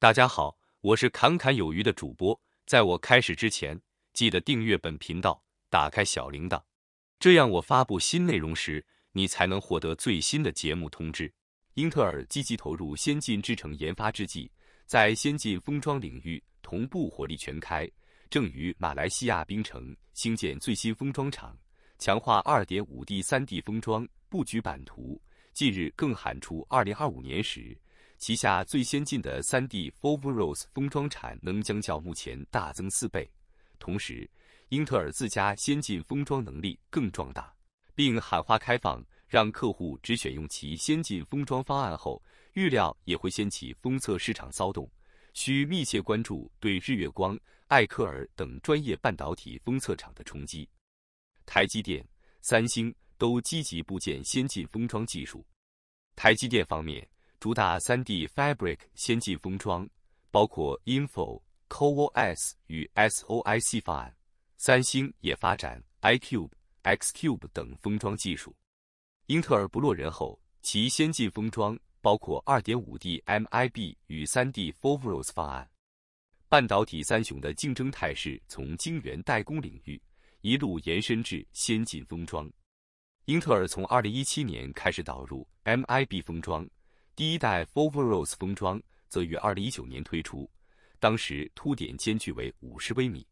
大家好，我是侃侃有余的主播。在我开始之前，记得订阅本频道，打开小铃铛，这样我发布新内容时，你才能获得最新的节目通知。英特尔积极投入先进制程研发之际，在先进封装领域同步火力全开，正于马来西亚冰城兴建最新封装厂，强化 2.5D、3D 封装布局版图。近日更喊出2025年时。旗下最先进的 3D f o e r Rows 封装产能将较目前大增四倍，同时英特尔自家先进封装能力更壮大，并喊话开放，让客户只选用其先进封装方案后，预料也会掀起封测市场骚动，需密切关注对日月光、艾克尔等专业半导体封测厂的冲击。台积电、三星都积极布建先进封装技术，台积电方面。主打 3D Fabric 先进封装，包括 Info Coos 与 SoIC 方案。三星也发展 iCube、XCube 等封装技术。英特尔不落人后，其先进封装包括 2.5D MIB 与 3D Four r o s 方案。半导体三雄的竞争态势从晶圆代工领域一路延伸至先进封装。英特尔从2017年开始导入 MIB 封装。第一代 f o v o e r o s e 封装则于二零一九年推出，当时凸点间距为五十微米。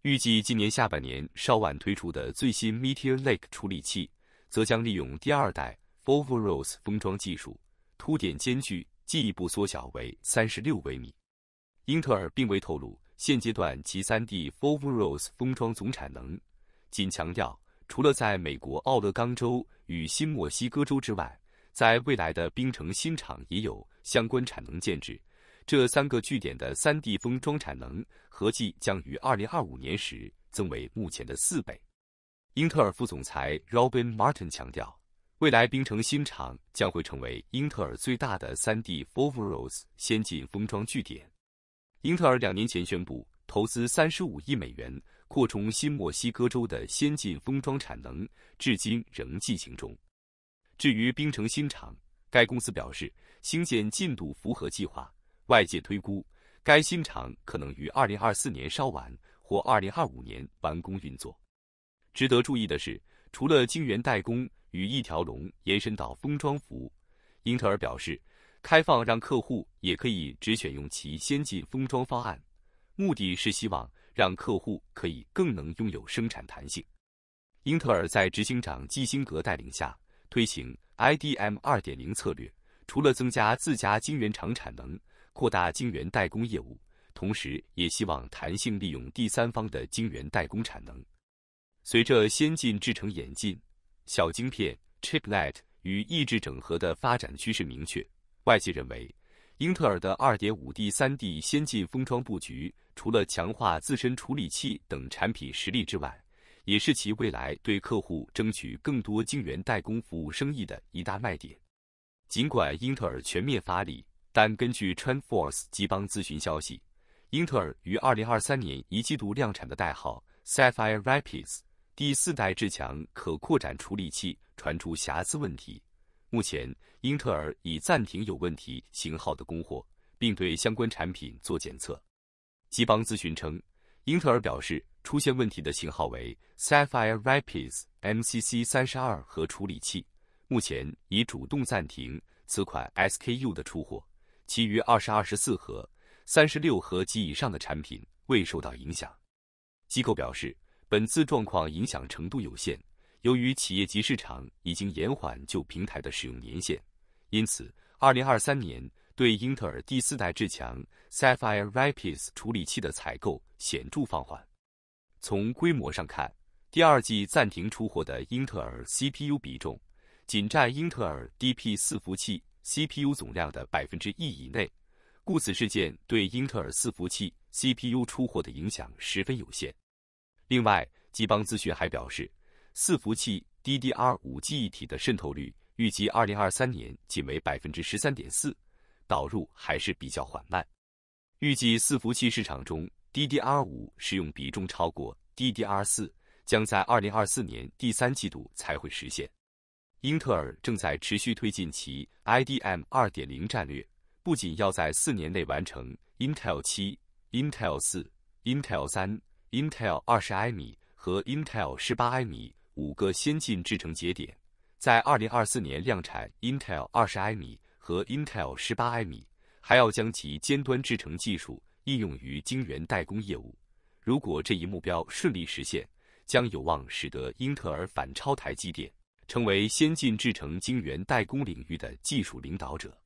预计今年下半年稍晚推出的最新 Meteor Lake 处理器，则将利用第二代 f o v o e r o s e 封装技术，凸点间距进一步缩小为三十六微米。英特尔并未透露现阶段其三 D f o v o e r o s e 封装总产能，仅强调除了在美国奥勒冈州与新墨西哥州之外。在未来的冰城新厂也有相关产能建制。这三个据点的 3D 封装产能合计将于2025年时增为目前的四倍。英特尔副总裁 Robin Martin 强调，未来冰城新厂将会成为英特尔最大的 3D Four Rows 先进封装据点。英特尔两年前宣布投资35亿美元扩充新墨西哥州的先进封装产能，至今仍进行中。至于冰城新厂，该公司表示，兴建进度符合计划。外界推估，该新厂可能于二零二四年烧完或二零二五年完工运作。值得注意的是，除了晶圆代工与一条龙延伸到封装服务，英特尔表示，开放让客户也可以只选用其先进封装方案，目的是希望让客户可以更能拥有生产弹性。英特尔在执行长基辛格带领下。推行 IDM 二点零策略，除了增加自家晶圆厂产能、扩大晶圆代工业务，同时也希望弹性利用第三方的晶圆代工产能。随着先进制程演进，小晶片 chiplet 与抑制整合的发展趋势明确，外界认为英特尔的二点五 D、三 D 先进封装布局，除了强化自身处理器等产品实力之外，也是其未来对客户争取更多晶圆代工服务生意的一大卖点。尽管英特尔全面发力，但根据 TrendForce 集邦咨询消息，英特尔于2023年一季度量产的代号 Sapphire Rapids 第四代至强可扩展处理器传出瑕疵问题。目前，英特尔已暂停有问题型号的供货，并对相关产品做检测。基邦咨询称，英特尔表示。出现问题的型号为 Sapphire Rapids M C C 三十二核处理器，目前已主动暂停此款 S K U 的出货，其余二十二、十四核、三十六核及以上的产品未受到影响。机构表示，本次状况影响程度有限，由于企业级市场已经延缓旧平台的使用年限，因此二零二三年对英特尔第四代至强 Sapphire Rapids 处理器的采购显著放缓。从规模上看，第二季暂停出货的英特尔 CPU 比重仅占英特尔 DP 四服器 CPU 总量的百分之一以内，故此事件对英特尔四服器 CPU 出货的影响十分有限。另外，基邦资讯还表示，四服器 DDR5 记忆体的渗透率预计2023年仅为百分之十三点四，导入还是比较缓慢。预计四服器市场中。DDR 五使用比重超过 DDR 四，将在2024年第三季度才会实现。英特尔正在持续推进其 IDM 2.0战略，不仅要在四年内完成 Intel 7、Intel 4、Intel 3、Intel 20 i 米和 Intel 18 i 米五个先进制程节点，在2024年量产 Intel 20 i 米和 Intel 18 i 米，还要将其尖端制程技术。应用于晶圆代工业务，如果这一目标顺利实现，将有望使得英特尔反超台积电，成为先进制程晶圆代工领域的技术领导者。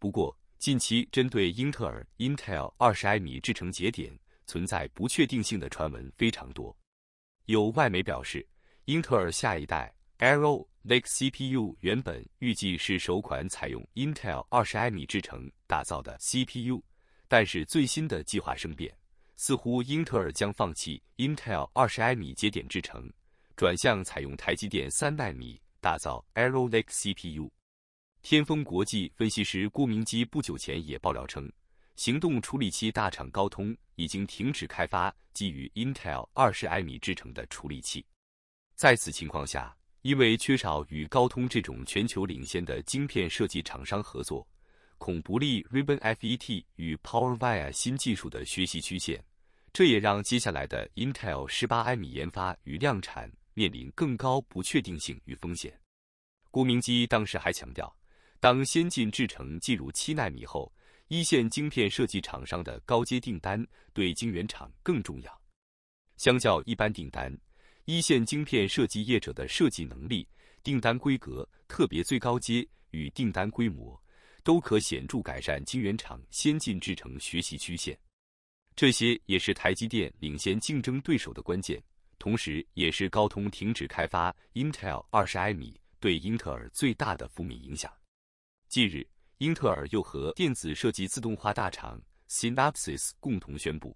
不过，近期针对英特尔 Intel 二十埃米制程节点存在不确定性的传闻非常多，有外媒表示，英特尔下一代 Arrow Lake CPU 原本预计是首款采用 Intel 二十埃米制程打造的 CPU。但是最新的计划生变，似乎英特尔将放弃 Intel 二十埃米节点制程，转向采用台积电三代米打造 Arrow Lake CPU。天风国际分析师郭明基不久前也爆料称，行动处理器大厂高通已经停止开发基于 Intel 二十埃米制程的处理器。在此情况下，因为缺少与高通这种全球领先的晶片设计厂商合作。孔不利 r i b b o n FET） 与 PowerVia 新技术的学习曲线，这也让接下来的 Intel 十八埃米研发与量产面临更高不确定性与风险。郭明基当时还强调，当先进制程进入七纳米后，一线晶片设计厂商的高阶订单对晶圆厂更重要。相较一般订单，一线晶片设计业者的设计能力、订单规格、特别最高阶与订单规模。都可显著改善晶圆厂先进制程学习曲线，这些也是台积电领先竞争对手的关键，同时也是高通停止开发 Intel 二十 i 米对英特尔最大的负面影响。近日，英特尔又和电子设计自动化大厂 Synopsys 共同宣布，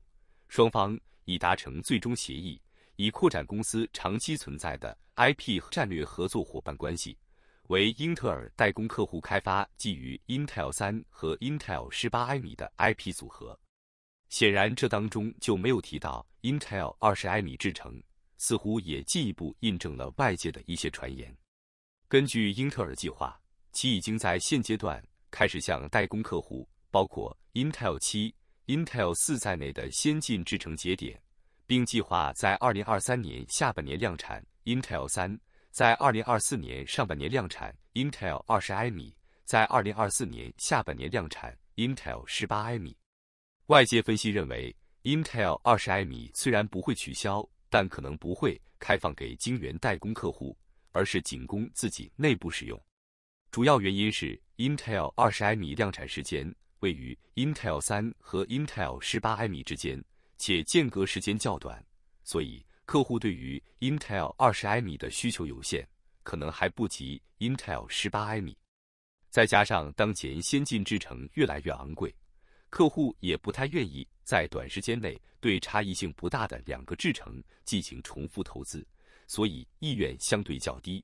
双方已达成最终协议，以扩展公司长期存在的 IP 战略合作伙伴关系。为英特尔代工客户开发基于 Intel 三和 Intel 十八埃米的 IP 组合，显然这当中就没有提到 Intel 二十埃米制程，似乎也进一步印证了外界的一些传言。根据英特尔计划，其已经在现阶段开始向代工客户，包括 Intel 七、Intel 四在内的先进制程节点，并计划在二零二三年下半年量产 Intel 三。在二零二四年上半年量产 Intel 二十埃米，在二零二四年下半年量产 Intel 十八埃米。外界分析认为，Intel 二十埃米虽然不会取消，但可能不会开放给晶圆代工客户，而是仅供自己内部使用。主要原因是 Intel 二十埃米量产时间位于 Intel 三和 Intel 十八埃米之间，且间隔时间较短，所以。客户对于 Intel 二十艾米的需求有限，可能还不及 Intel 十八艾米。再加上当前先进制程越来越昂贵，客户也不太愿意在短时间内对差异性不大的两个制程进行重复投资，所以意愿相对较低。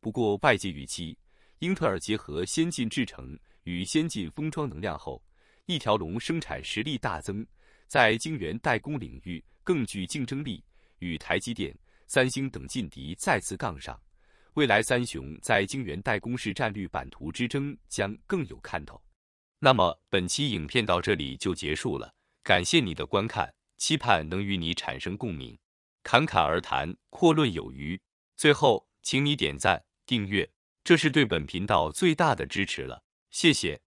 不过外界预期，英特尔结合先进制程与先进封装能量后，一条龙生产实力大增，在晶圆代工领域更具竞争力。与台积电、三星等劲敌再次杠上，未来三雄在晶圆代工式战略版图之争将更有看头。那么本期影片到这里就结束了，感谢你的观看，期盼能与你产生共鸣。侃侃而谈，阔论有余。最后，请你点赞、订阅，这是对本频道最大的支持了，谢谢。